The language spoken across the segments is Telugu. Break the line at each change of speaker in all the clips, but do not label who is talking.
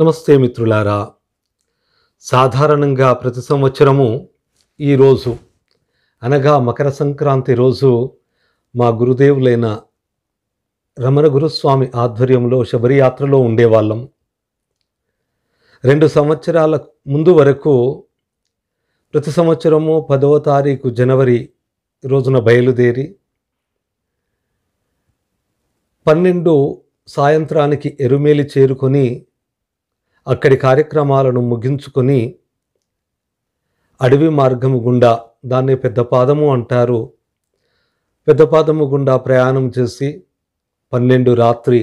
నమస్తే మిత్రులారా సాధారణంగా ప్రతి సంవత్సరము ఈరోజు అనగా మకర సంక్రాంతి రోజు మా గురుదేవులైన రమణ గురుస్వామి ఆధ్వర్యంలో శబరియాత్రలో ఉండేవాళ్ళం రెండు సంవత్సరాల ముందు వరకు ప్రతి సంవత్సరము పదవ తారీఖు జనవరి రోజున బయలుదేరి పన్నెండు సాయంత్రానికి ఎరుమేలి చేరుకొని అక్కడి కార్యక్రమాలను ముగించుకొని అడవి మార్గము గుండా దాన్ని పెద్దపాదము అంటారు పెద్దపాదము గుండా ప్రయాణం చేసి పన్నెండు రాత్రి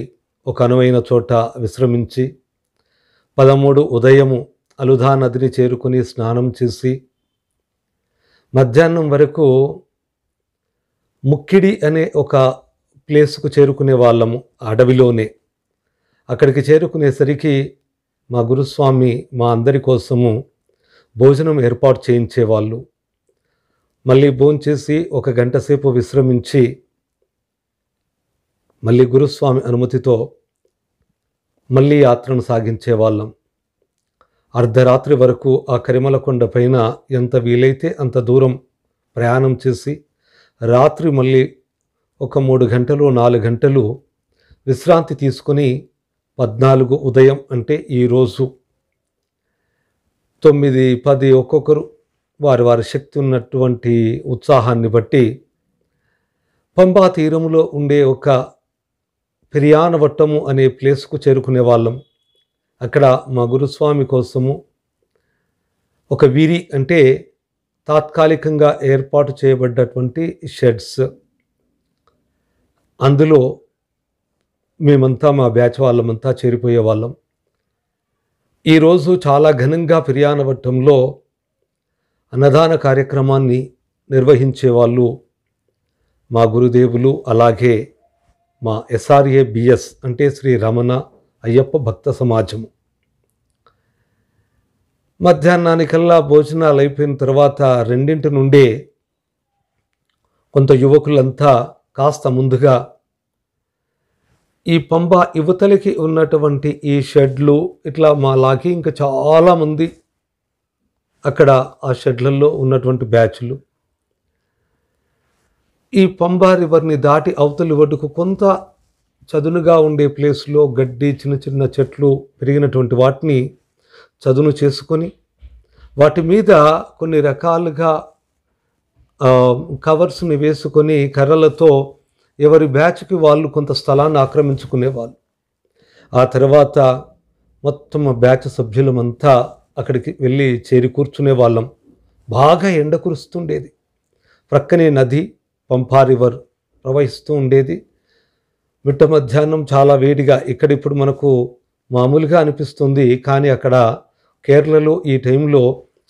ఒక అనువైన చోట విశ్రమించి పదమూడు ఉదయము అలుధా నదిని చేరుకుని స్నానం చేసి మధ్యాహ్నం వరకు ముక్కిడి అనే ఒక ప్లేస్కు చేరుకునే వాళ్ళము అడవిలోనే అక్కడికి చేరుకునేసరికి మా గురుస్వామి మా అందరి కోసము భోజనం ఏర్పాటు చేయించేవాళ్ళు మళ్ళీ భోంచేసి ఒక గంట సేపు విశ్రమించి మళ్ళీ గురుస్వామి అనుమతితో మళ్ళీ యాత్రను సాగించేవాళ్ళం అర్ధరాత్రి వరకు ఆ కరిమలకొండ పైన ఎంత వీలైతే అంత దూరం ప్రయాణం చేసి రాత్రి మళ్ళీ ఒక మూడు గంటలు నాలుగు గంటలు విశ్రాంతి తీసుకొని పద్నాలుగు ఉదయం అంటే ఈరోజు తొమ్మిది పది ఒక్కొక్కరు వారి వారి శక్తి ఉన్నటువంటి ఉత్సాహాన్ని బట్టి పంబా తీరంలో ఉండే ఒక పెరియానవట్టము అనే ప్లేస్కు చేరుకునే వాళ్ళం అక్కడ మా గురుస్వామి కోసము ఒక వీరి అంటే తాత్కాలికంగా ఏర్పాటు చేయబడ్డటువంటి షెడ్స్ అందులో మేమంతా మా బ్యాచ్ వాళ్ళమంతా చేరిపోయే వాళ్ళం ఈరోజు చాలా ఘనంగా ఫిర్యానవట్టంలో అన్నదాన కార్యక్రమాన్ని నిర్వహించే వాళ్ళు మా గురుదేవులు అలాగే మా ఎస్ఆర్ఏ బిఎస్ అంటే శ్రీ రమణ అయ్యప్ప భక్త సమాజము మధ్యాహ్నానికల్లా భోజనాలు అయిపోయిన తర్వాత రెండింటి నుండే కొంత యువకులంతా కాస్త ముందుగా ఈ పంబ యువతలకి ఉన్నటువంటి ఈ షెడ్లు ఇట్లా మా లాకి ఇంకా చాలామంది అక్కడ ఆ షెడ్లలో ఉన్నటువంటి బ్యాచ్లు ఈ పంబ రివర్ని దాటి అవతలి ఒడ్డుకు కొంత చదునుగా ఉండే ప్లేస్లో గడ్డి చిన్న చిన్న చెట్లు పెరిగినటువంటి వాటిని చదును చేసుకొని వాటి మీద కొన్ని రకాలుగా కవర్స్ని వేసుకొని కర్రలతో ఎవరి బ్యాచ్కి వాళ్ళు కొంత స్థలాన్ని ఆక్రమించుకునేవాళ్ళు ఆ తర్వాత మొత్తం బ్యాచ్ సభ్యులమంతా అక్కడికి వెళ్ళి చేరి కూర్చునే వాళ్ళం బాగా ఎండ కురుస్తుండేది ప్రక్కనే నది పంపా రివర్ ప్రవహిస్తూ ఉండేది మిట్ట మధ్యాహ్నం చాలా వేడిగా ఇక్కడ ఇప్పుడు మనకు మామూలుగా అనిపిస్తుంది కానీ అక్కడ కేరళలో ఈ టైంలో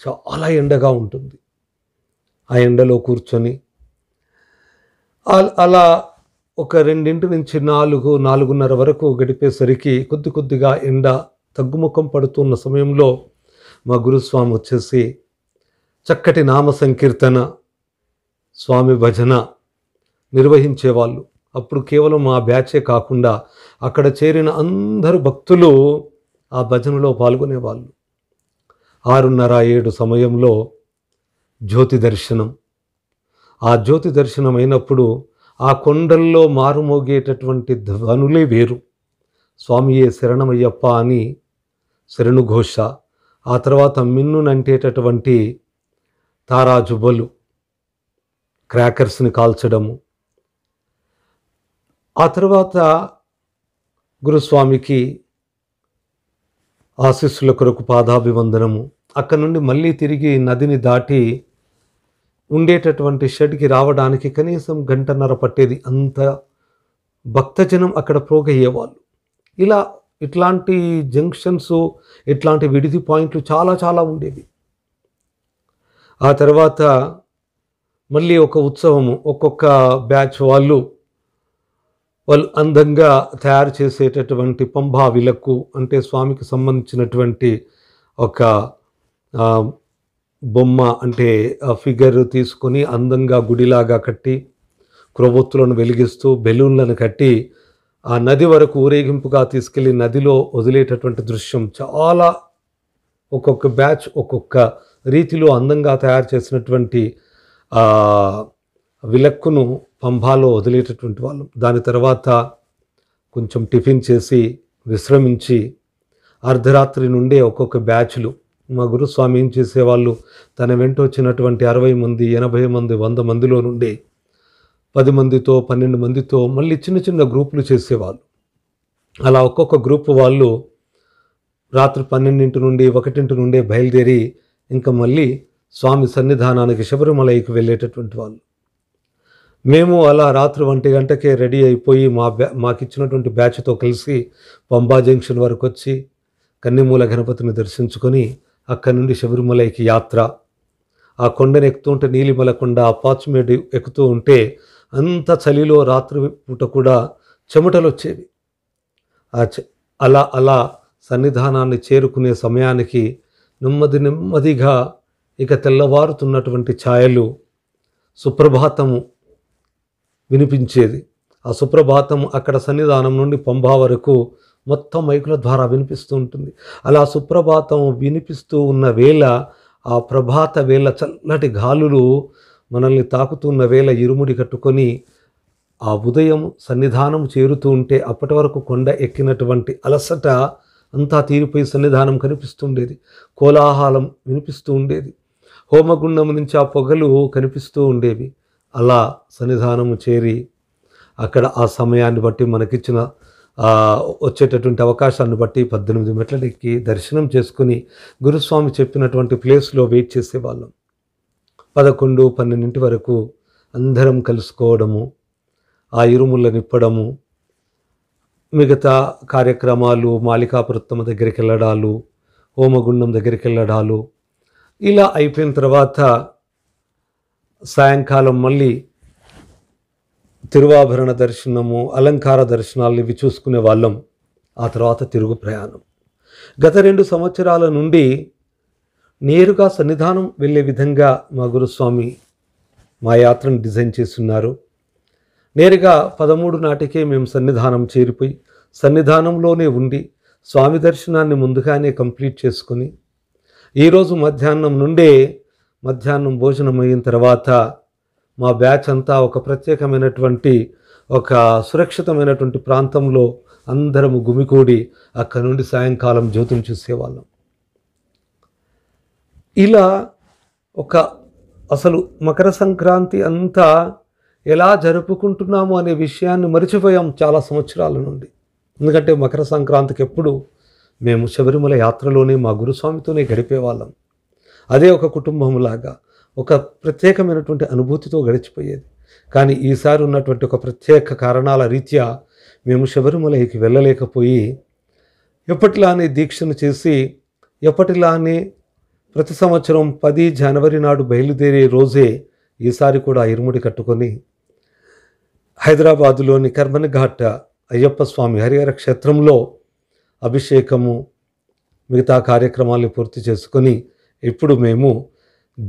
చాలా ఎండగా ఉంటుంది ఆ ఎండలో కూర్చొని అలా ఒక రెండింటి నుంచి నాలుగు నాలుగున్నర వరకు గడిపేసరికి కొద్ది కొద్దిగా ఎండ తగ్గుముఖం పడుతున్న సమయంలో మా గురుస్వామి వచ్చేసి చక్కటి నామ సంకీర్తన స్వామి భజన నిర్వహించేవాళ్ళు అప్పుడు కేవలం ఆ బ్యాచే కాకుండా అక్కడ చేరిన అందరు భక్తులు ఆ భజనలో పాల్గొనేవాళ్ళు ఆరున్నర ఏడు సమయంలో జ్యోతి దర్శనం ఆ జ్యోతి దర్శనం అయినప్పుడు ఆ కొండల్లో మారుమోగేటటువంటి ధ్వనులే వేరు స్వామియే శరణమయ్యప్ప అని శరణుఘోష ఆ తర్వాత మిన్నునంటేటటువంటి తారాజుబ్బలు క్రాకర్స్ని కాల్చడము ఆ తర్వాత గురుస్వామికి ఆశీస్సుల కొరకు పాదాభివందనము అక్కడ నుండి మళ్ళీ తిరిగి నదిని దాటి ఉండేటటువంటి షెడ్కి రావడానికి కనీసం గంటన్నర పట్టేది అంత భక్తజనం అక్కడ ప్రోగయ్యేవాళ్ళు ఇలా ఇట్లాంటి జంక్షన్స్ ఇట్లాంటి విడిది పాయింట్లు చాలా చాలా ఉండేవి ఆ తర్వాత మళ్ళీ ఒక ఉత్సవము ఒక్కొక్క బ్యాచ్ వాళ్ళు వాళ్ళు అందంగా తయారు చేసేటటువంటి పంభా విలక్కు అంటే స్వామికి సంబంధించినటువంటి ఒక బొమ్మ అంటే ఫిగర్ తీసుకొని అందంగా గుడిలాగా కట్టి క్రొవ్వొత్తులను వెలిగిస్తూ బెలూన్లను కట్టి ఆ నది వరకు ఊరేగింపుగా తీసుకెళ్ళి నదిలో వదిలేటటువంటి దృశ్యం చాలా ఒక్కొక్క బ్యాచ్ ఒక్కొక్క రీతిలో అందంగా తయారు చేసినటువంటి విలక్కును పంభాలో వదిలేటటువంటి వాళ్ళు దాని తర్వాత కొంచెం టిఫిన్ చేసి విశ్రమించి అర్ధరాత్రి నుండే ఒక్కొక్క బ్యాచ్లు మా గురుస్వామి ఏం చేసేవాళ్ళు తన వెంట వచ్చినటువంటి అరవై మంది ఎనభై మంది వంద మందిలో నుండి పది మందితో పన్నెండు మందితో మళ్ళీ చిన్న చిన్న గ్రూపులు చేసేవాళ్ళు అలా ఒక్కొక్క గ్రూప్ వాళ్ళు రాత్రి పన్నెండింటి నుండి ఒకటింటి నుండే బయలుదేరి ఇంకా మళ్ళీ స్వామి సన్నిధానానికి శబరిమలయ్యకి వెళ్ళేటటువంటి వాళ్ళు మేము అలా రాత్రి ఒంటి గంటకే రెడీ అయిపోయి మా బ్యా మాకు ఇచ్చినటువంటి బ్యాచ్తో కలిసి పంబా జంక్షన్ వరకు వచ్చి కన్నెమూల గణపతిని దర్శించుకొని అక్కడి నుండి శబరిమలైకి యాత్ర ఆ కొండను ఎక్కుతుంటే నీలిమల కొండ ఆ పాచుమేడు ఎక్కుతూ ఉంటే అంత చలిలో రాత్రి పూట కూడా చెమటలు వచ్చేవి ఆ అలా అలా సన్నిధానాన్ని చేరుకునే సమయానికి నెమ్మది నెమ్మదిగా ఇక తెల్లవారుతున్నటువంటి ఛాయలు సుప్రభాతము వినిపించేది ఆ సుప్రభాతం అక్కడ సన్నిధానం నుండి పంబా వరకు మొత్తం మైకుల ద్వారా వినిపిస్తూ ఉంటుంది అలా సుప్రభాతం వినిపిస్తూ ఉన్న వేళ ఆ ప్రభాత వేళ చల్లటి గాలులు మనల్ని తాకుతున్న వేళ ఇరుముడి కట్టుకొని ఆ ఉదయం సన్నిధానం చేరుతూ ఉంటే అప్పటి వరకు కొండ ఎక్కినటువంటి అలసట అంతా తీరిపోయి సన్నిధానం కనిపిస్తుండేది కోలాహలం వినిపిస్తూ ఉండేది హోమగుండం నుంచి ఆ పొగలు కనిపిస్తూ ఉండేవి అలా సన్నిధానము చేరి అక్కడ ఆ సమయాన్ని బట్టి మనకిచ్చిన వచ్చేటటువంటి అవకాశాన్ని బట్టి పద్దెనిమిది మెట్లకి దర్శనం చేసుకుని గురుస్వామి చెప్పినటువంటి ప్లేస్లో వెయిట్ చేసేవాళ్ళం పదకొండు పన్నెండింటి వరకు అందరం కలుసుకోవడము ఆ ఇరుముళ్ళ నిప్పడము మిగతా కార్యక్రమాలు మాలికాపురత్వం దగ్గరికి వెళ్ళడాలు హోమగుండం దగ్గరికి వెళ్ళడాలు ఇలా అయిపోయిన తర్వాత సాయంకాలం మళ్ళీ తిరువాభరణ దర్శనము అలంకార దర్శనాలు ఇవి చూసుకునే వాళ్ళం ఆ తర్వాత తిరుగు ప్రయాణం గత రెండు సంవత్సరాల నుండి నేరుగా సన్నిధానం వెళ్ళే విధంగా మా గురుస్వామి మా యాత్రను డిజైన్ చేస్తున్నారు నేరుగా పదమూడు నాటికే మేము సన్నిధానం చేరిపోయి సన్నిధానంలోనే ఉండి స్వామి దర్శనాన్ని ముందుగానే కంప్లీట్ చేసుకుని ఈరోజు మధ్యాహ్నం నుండే మధ్యాహ్నం భోజనం అయిన తర్వాత మా బ్యాచ్ అంతా ఒక ప్రత్యేకమైనటువంటి ఒక సురక్షితమైనటువంటి ప్రాంతంలో అందరము గుమికూడి అక్కడ నుండి సాయంకాలం జ్యోతిని చూసేవాళ్ళం ఇలా ఒక అసలు మకర సంక్రాంతి అంతా ఎలా జరుపుకుంటున్నాము అనే విషయాన్ని మరిచిపోయాం చాలా సంవత్సరాల నుండి ఎందుకంటే మకర సంక్రాంతికి ఎప్పుడు మేము శబరిమల యాత్రలోనే మా గురుస్వామితోనే గడిపేవాళ్ళం అదే ఒక కుటుంబంలాగా ఒక ప్రత్యేకమైనటువంటి అనుభూతితో గడిచిపోయేది కానీ ఈసారి ఉన్నటువంటి ఒక ప్రత్యేక కారణాల రీత్యా మేము శబరిమలకి వెళ్ళలేకపోయి ఎప్పటిలానే దీక్షను చేసి ఎప్పటిలానే ప్రతి సంవత్సరం పది జనవరి నాడు బయలుదేరే రోజే ఈసారి కూడా ఇరుముడి కట్టుకొని హైదరాబాదులోని కర్మన్ఘాట్ అయ్యప్ప స్వామి హరిహర క్షేత్రంలో అభిషేకము మిగతా కార్యక్రమాల్ని పూర్తి చేసుకొని ఇప్పుడు మేము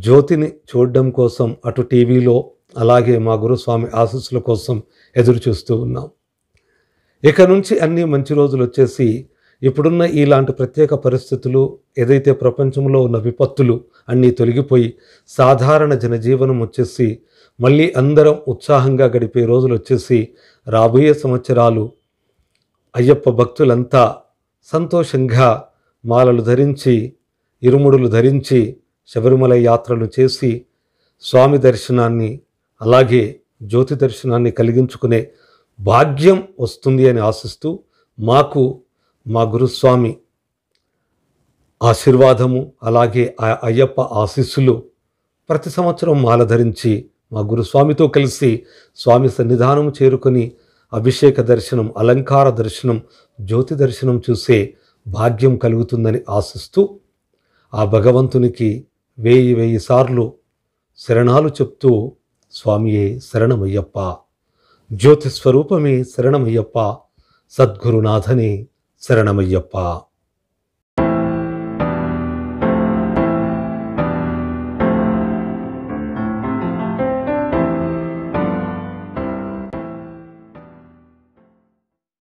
జ్యోతిని చూడడం కోసం అటు టీవీలో అలాగే మా గురుస్వామి ఆశస్సుల కోసం ఎదురు చూస్తూ ఉన్నాం ఇక నుంచి అన్ని మంచి రోజులు వచ్చేసి ఇప్పుడున్న ఇలాంటి ప్రత్యేక పరిస్థితులు ఏదైతే ప్రపంచంలో ఉన్న విపత్తులు అన్నీ తొలగిపోయి సాధారణ జనజీవనం వచ్చేసి మళ్ళీ అందరం ఉత్సాహంగా గడిపే రోజులు వచ్చేసి రాబోయే సంవత్సరాలు అయ్యప్ప భక్తులంతా సంతోషంగా మాలలు ధరించి ఇరుముడులు ధరించి శబరిమల యాత్రలు చేసి స్వామి దర్శనాన్ని అలాగే జ్యోతి దర్శనాన్ని కలిగించుకునే భాగ్యం వస్తుంది అని ఆశిస్తూ మాకు మా గురుస్వామి ఆశీర్వాదము అలాగే అయ్యప్ప ఆశీస్సులు ప్రతి సంవత్సరం మాల ధరించి మా గురుస్వామితో కలిసి స్వామి సన్నిధానం చేరుకొని అభిషేక దర్శనం అలంకార దర్శనం జ్యోతి దర్శనం చూసే భాగ్యం కలుగుతుందని ఆశిస్తూ ఆ భగవంతునికి వేయి వేయి సార్లు శరణాలు చెప్తూ స్వామియే శరణమయ్యప్ప జ్యోతిస్వరూపమే శరణమయ్యప్ప సద్గురునాథనే శరణమయ్యప్ప